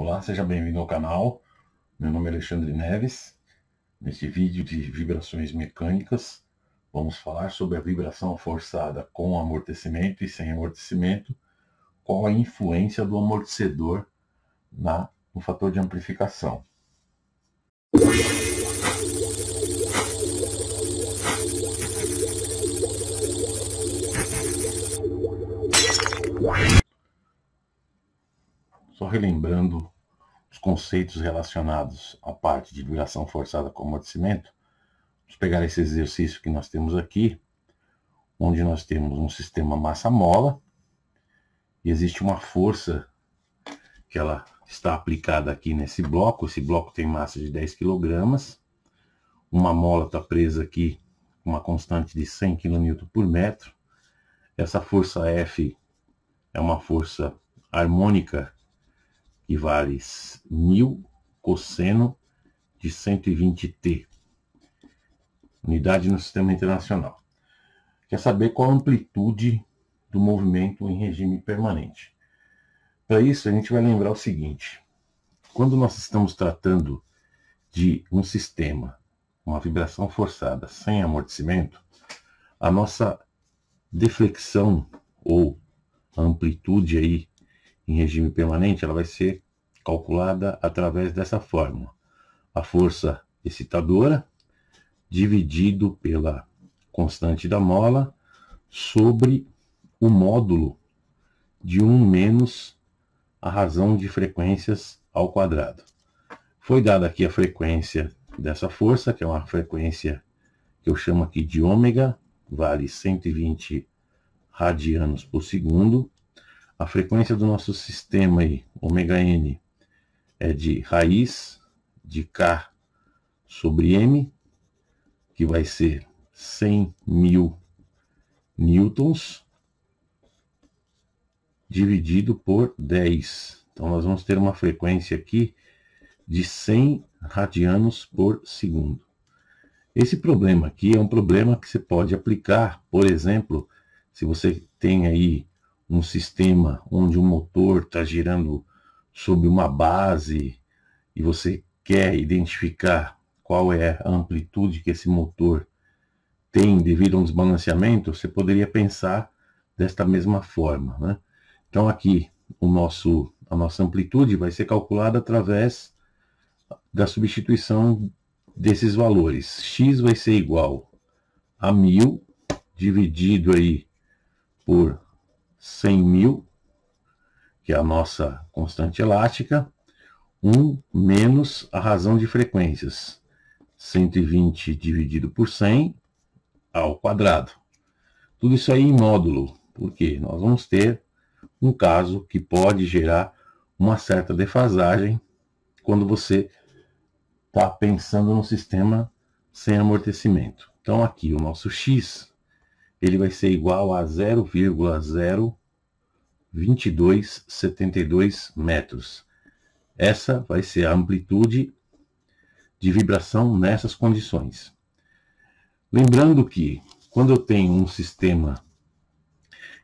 Olá, seja bem-vindo ao canal. Meu nome é Alexandre Neves. Neste vídeo de vibrações mecânicas, vamos falar sobre a vibração forçada com amortecimento e sem amortecimento, qual a influência do amortecedor na, no fator de amplificação. relembrando os conceitos relacionados à parte de vibração forçada com amortecimento, vamos pegar esse exercício que nós temos aqui, onde nós temos um sistema massa-mola, e existe uma força que ela está aplicada aqui nesse bloco, esse bloco tem massa de 10 kg, uma mola está presa aqui com uma constante de 100 kN por metro, essa força F é uma força harmônica que vale μ cosseno de 120t, unidade no sistema internacional. Quer saber qual a amplitude do movimento em regime permanente. Para isso, a gente vai lembrar o seguinte: quando nós estamos tratando de um sistema, uma vibração forçada sem amortecimento, a nossa deflexão ou amplitude aí em regime permanente, ela vai ser calculada através dessa fórmula. A força excitadora dividido pela constante da mola sobre o módulo de 1 menos a razão de frequências ao quadrado. Foi dada aqui a frequência dessa força, que é uma frequência que eu chamo aqui de ômega, vale 120 radianos por segundo, a frequência do nosso sistema aí, ômega n, é de raiz de K sobre M, que vai ser 100.000 mil newtons, dividido por 10. Então, nós vamos ter uma frequência aqui de 100 radianos por segundo. Esse problema aqui é um problema que você pode aplicar, por exemplo, se você tem aí um sistema onde o motor está girando sobre uma base e você quer identificar qual é a amplitude que esse motor tem devido a um desbalanceamento, você poderia pensar desta mesma forma. Né? Então aqui o nosso, a nossa amplitude vai ser calculada através da substituição desses valores. x vai ser igual a 1.000 dividido aí por 100.000, mil, que é a nossa constante elástica, 1 menos a razão de frequências, 120 dividido por 100 ao quadrado. Tudo isso aí em módulo, porque nós vamos ter um caso que pode gerar uma certa defasagem quando você está pensando no sistema sem amortecimento. Então aqui o nosso x ele vai ser igual a 0,02272 metros. Essa vai ser a amplitude de vibração nessas condições. Lembrando que quando eu tenho um sistema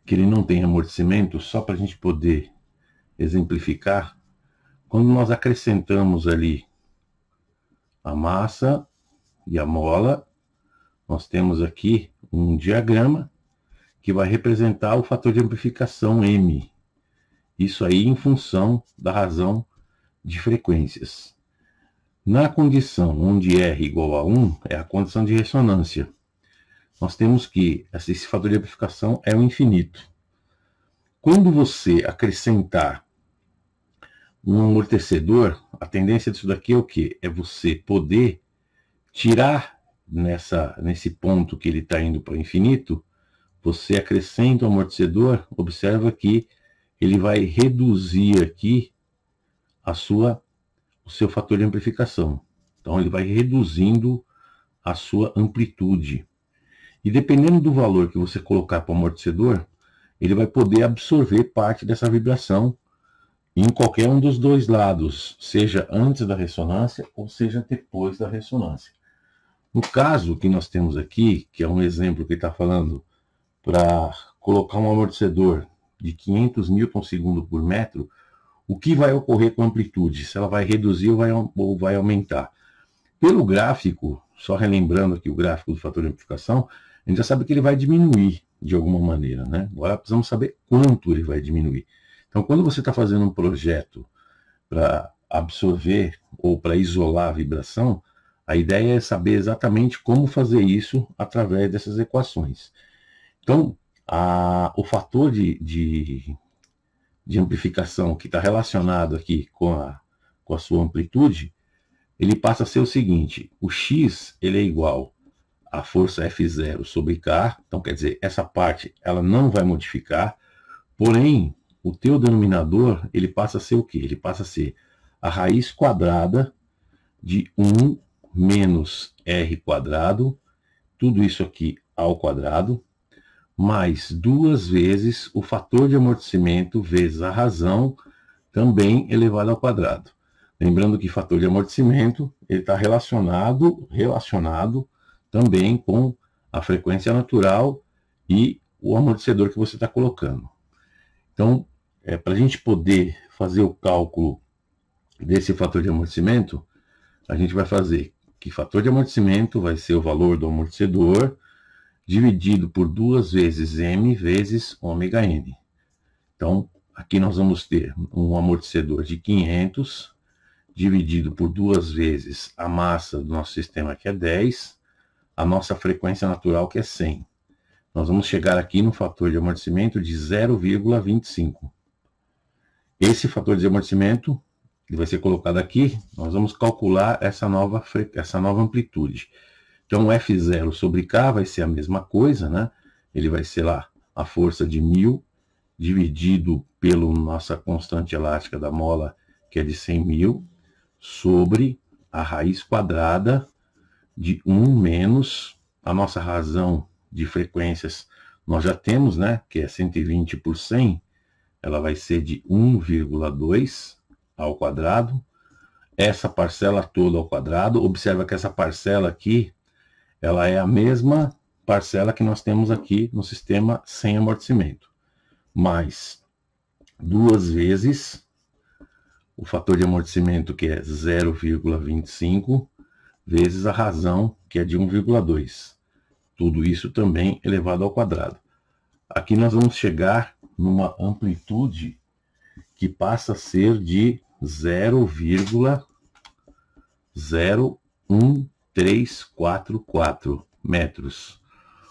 que ele não tem amortecimento, só para a gente poder exemplificar, quando nós acrescentamos ali a massa e a mola, nós temos aqui um diagrama que vai representar o fator de amplificação M. Isso aí em função da razão de frequências. Na condição onde R igual a 1 é a condição de ressonância. Nós temos que esse fator de amplificação é o infinito. Quando você acrescentar um amortecedor, a tendência disso daqui é o quê? É você poder tirar nessa, nesse ponto que ele está indo para o infinito, você acrescenta o amortecedor, observa que ele vai reduzir aqui a sua, o seu fator de amplificação. Então ele vai reduzindo a sua amplitude. E dependendo do valor que você colocar para o amortecedor, ele vai poder absorver parte dessa vibração em qualquer um dos dois lados, seja antes da ressonância ou seja depois da ressonância. No caso que nós temos aqui, que é um exemplo que está falando para colocar um amortecedor de 500 newton segundo por metro, o que vai ocorrer com a amplitude? Se ela vai reduzir ou vai, ou vai aumentar? Pelo gráfico, só relembrando aqui o gráfico do fator de amplificação, a gente já sabe que ele vai diminuir de alguma maneira, né? Agora precisamos saber quanto ele vai diminuir. Então, quando você está fazendo um projeto para absorver ou para isolar a vibração, a ideia é saber exatamente como fazer isso através dessas equações. Então, a, o fator de, de, de amplificação que está relacionado aqui com a, com a sua amplitude, ele passa a ser o seguinte, o x ele é igual a força F0 sobre K, então quer dizer, essa parte ela não vai modificar, porém, o teu denominador, ele passa a ser o quê? Ele passa a ser a raiz quadrada de 1 menos r quadrado, tudo isso aqui ao quadrado, mais duas vezes o fator de amortecimento vezes a razão, também elevado ao quadrado. Lembrando que fator de amortecimento está relacionado, relacionado também com a frequência natural e o amortecedor que você está colocando. Então, é, para a gente poder fazer o cálculo desse fator de amortecimento, a gente vai fazer que fator de amortecimento vai ser o valor do amortecedor dividido por duas vezes m vezes ômega n. Então, aqui nós vamos ter um amortecedor de 500 dividido por duas vezes a massa do nosso sistema, que é 10, a nossa frequência natural, que é 100. Nós vamos chegar aqui no fator de amortecimento de 0,25. Esse fator de amortecimento ele vai ser colocado aqui, nós vamos calcular essa nova, essa nova amplitude. Então, F0 sobre K vai ser a mesma coisa, né? Ele vai ser lá a força de 1.000 dividido pela nossa constante elástica da mola, que é de 100.000, sobre a raiz quadrada de 1 menos a nossa razão de frequências. Nós já temos, né, que é 120 por 100, ela vai ser de 1,2 ao quadrado, essa parcela toda ao quadrado. Observa que essa parcela aqui, ela é a mesma parcela que nós temos aqui no sistema sem amortecimento. Mais duas vezes o fator de amortecimento, que é 0,25, vezes a razão, que é de 1,2. Tudo isso também elevado ao quadrado. Aqui nós vamos chegar numa amplitude que passa a ser de 0,01344 metros.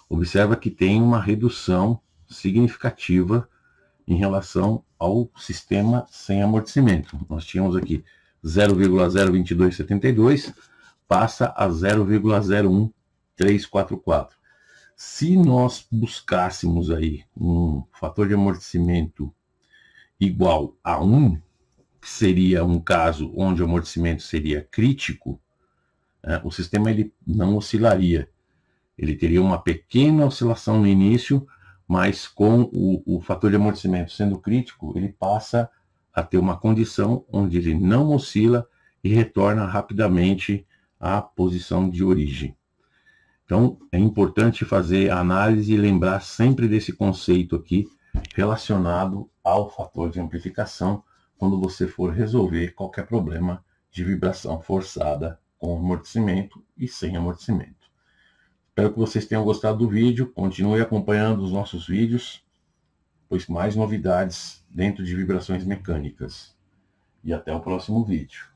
Observa que tem uma redução significativa em relação ao sistema sem amortecimento. Nós tínhamos aqui 0,02272, passa a 0,01344. Se nós buscássemos aí um fator de amortecimento igual a 1, que seria um caso onde o amortecimento seria crítico, né, o sistema ele não oscilaria. Ele teria uma pequena oscilação no início, mas com o, o fator de amortecimento sendo crítico, ele passa a ter uma condição onde ele não oscila e retorna rapidamente à posição de origem. Então, é importante fazer a análise e lembrar sempre desse conceito aqui relacionado ao fator de amplificação, quando você for resolver qualquer problema de vibração forçada com amortecimento e sem amortecimento. Espero que vocês tenham gostado do vídeo. Continue acompanhando os nossos vídeos, pois mais novidades dentro de vibrações mecânicas. E até o próximo vídeo.